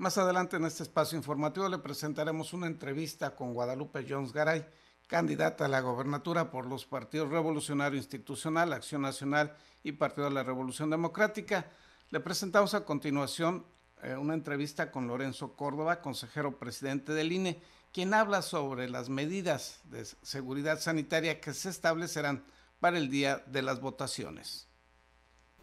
Más adelante en este espacio informativo le presentaremos una entrevista con Guadalupe Jones Garay, candidata a la gobernatura por los partidos Revolucionario Institucional, Acción Nacional y Partido de la Revolución Democrática. Le presentamos a continuación eh, una entrevista con Lorenzo Córdoba, consejero presidente del INE, quien habla sobre las medidas de seguridad sanitaria que se establecerán para el día de las votaciones.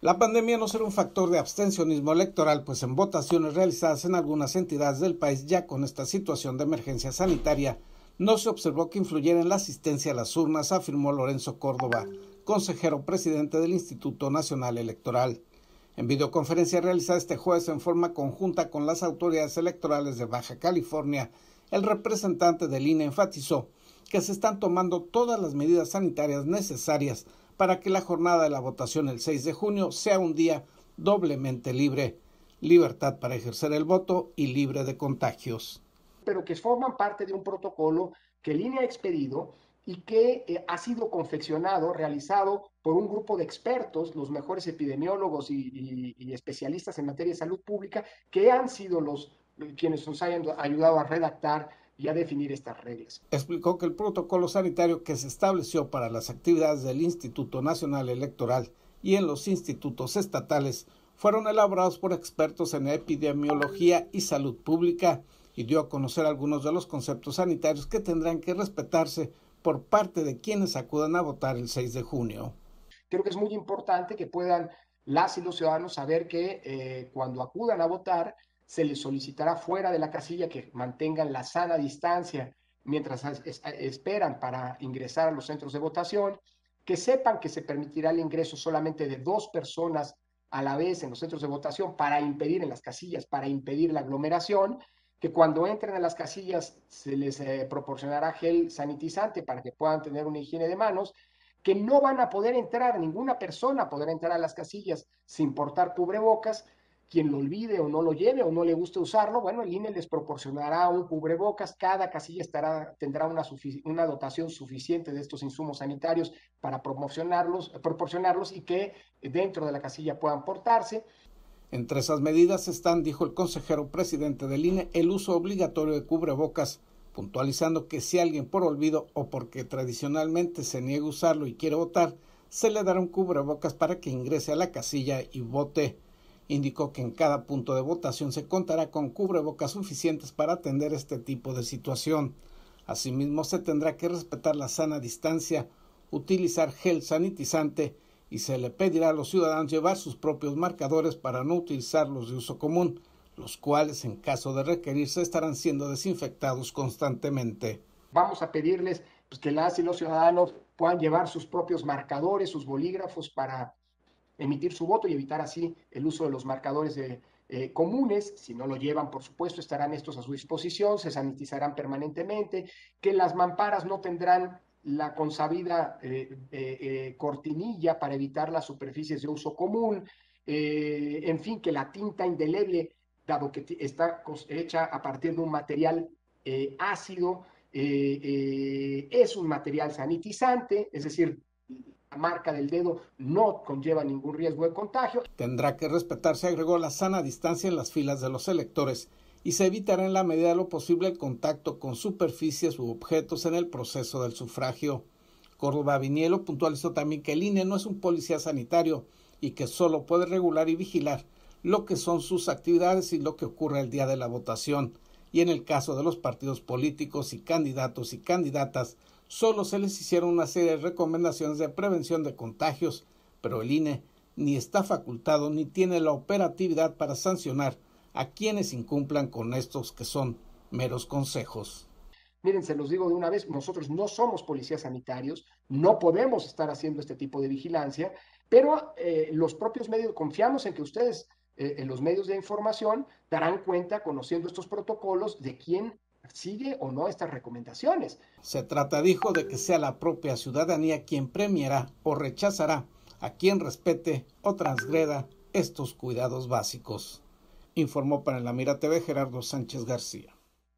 La pandemia no será un factor de abstencionismo electoral, pues en votaciones realizadas en algunas entidades del país ya con esta situación de emergencia sanitaria, no se observó que influyera en la asistencia a las urnas, afirmó Lorenzo Córdoba, consejero presidente del Instituto Nacional Electoral. En videoconferencia realizada este jueves en forma conjunta con las autoridades electorales de Baja California, el representante del INE enfatizó que se están tomando todas las medidas sanitarias necesarias para que la jornada de la votación el 6 de junio sea un día doblemente libre, libertad para ejercer el voto y libre de contagios. Pero que forman parte de un protocolo que línea ha expedido y que eh, ha sido confeccionado, realizado por un grupo de expertos, los mejores epidemiólogos y, especialistas en materia de salud pública, que han sido los eh, quienes nos hayan ayudado a redactar y a definir estas reglas. Explicó que el protocolo sanitario que se estableció para las actividades del Instituto Nacional Electoral y en los institutos estatales fueron elaborados por expertos en epidemiología y salud pública y dio a conocer algunos de los conceptos sanitarios que tendrán que respetarse por parte de quienes acudan a votar el 6 de junio. Creo que es muy importante que puedan las y los ciudadanos saber que eh, cuando acudan a votar, se les solicitará fuera de la casilla que mantengan la sana distancia mientras esperan para ingresar a los centros de votación, que sepan que se permitirá el ingreso solamente de dos personas a la vez en los centros de votación para impedir en las casillas, para impedir la aglomeración, que cuando entren a las casillas se les eh, proporcionará gel sanitizante para que puedan tener una higiene de manos, que no van a poder entrar, ninguna persona podrá entrar a las casillas sin portar cubrebocas, quien lo olvide o no lo lleve o no le guste usarlo, bueno, el INE les proporcionará un cubrebocas, cada casilla estará, tendrá una, una dotación suficiente de estos insumos sanitarios para promocionarlos, proporcionarlos y que dentro de la casilla puedan portarse. Entre esas medidas están, dijo el consejero presidente del INE, el uso obligatorio de cubrebocas, puntualizando que si alguien por olvido o porque tradicionalmente se niega a usarlo y quiere votar, se le dará un cubrebocas para que ingrese a la casilla y vote. Indicó que en cada punto de votación se contará con cubrebocas suficientes para atender este tipo de situación. Asimismo, se tendrá que respetar la sana distancia, utilizar gel sanitizante y se le pedirá a los ciudadanos llevar sus propios marcadores para no utilizarlos de uso común, los cuales en caso de requerirse estarán siendo desinfectados constantemente. Vamos a pedirles pues, que las y los ciudadanos puedan llevar sus propios marcadores, sus bolígrafos para emitir su voto y evitar así el uso de los marcadores eh, comunes, si no lo llevan, por supuesto, estarán estos a su disposición, se sanitizarán permanentemente, que las mamparas no tendrán la consabida eh, eh, cortinilla para evitar las superficies de uso común, en fin, que la tinta indeleble, dado que está hecha a partir de un material ácido, es un material sanitizante, es decir, la marca del dedo no conlleva ningún riesgo de contagio. Tendrá que respetarse, agregó, la sana distancia en las filas de los electores y se evitará en la medida de lo posible el contacto con superficies u objetos en el proceso del sufragio. Córdoba Vinielo puntualizó también que el INE no es un policía sanitario y que solo puede regular y vigilar lo que son sus actividades y lo que ocurre el día de la votación. Y en el caso de los partidos políticos y candidatos y candidatas, solo se les hicieron una serie de recomendaciones de prevención de contagios, pero el INE ni está facultado ni tiene la operatividad para sancionar a quienes incumplan con estos que son meros consejos. Miren, se los digo de una vez, nosotros no somos policías sanitarios, no podemos estar haciendo este tipo de vigilancia, pero eh, los propios medios, confiamos en que ustedes, eh, en los medios de información, darán cuenta, conociendo estos protocolos, de quién sigue o no estas recomendaciones. Se trata, dijo, de que sea la propia ciudadanía quien premiará o rechazará a quien respete o transgreda estos cuidados básicos, informó para la Mira TV Gerardo Sánchez García.